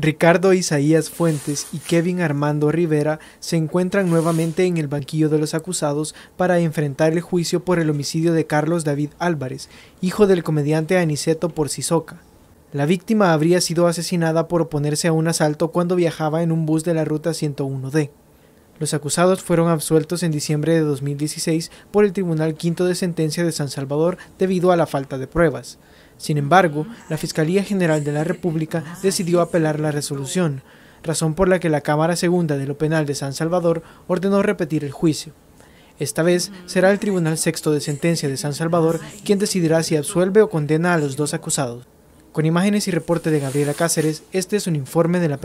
Ricardo Isaías Fuentes y Kevin Armando Rivera se encuentran nuevamente en el banquillo de los acusados para enfrentar el juicio por el homicidio de Carlos David Álvarez, hijo del comediante Aniceto Porcisoca. La víctima habría sido asesinada por oponerse a un asalto cuando viajaba en un bus de la ruta 101D. Los acusados fueron absueltos en diciembre de 2016 por el Tribunal Quinto de Sentencia de San Salvador debido a la falta de pruebas. Sin embargo, la Fiscalía General de la República decidió apelar la resolución, razón por la que la Cámara Segunda de lo Penal de San Salvador ordenó repetir el juicio. Esta vez será el Tribunal Sexto de Sentencia de San Salvador quien decidirá si absuelve o condena a los dos acusados. Con imágenes y reporte de Gabriela Cáceres, este es un informe de la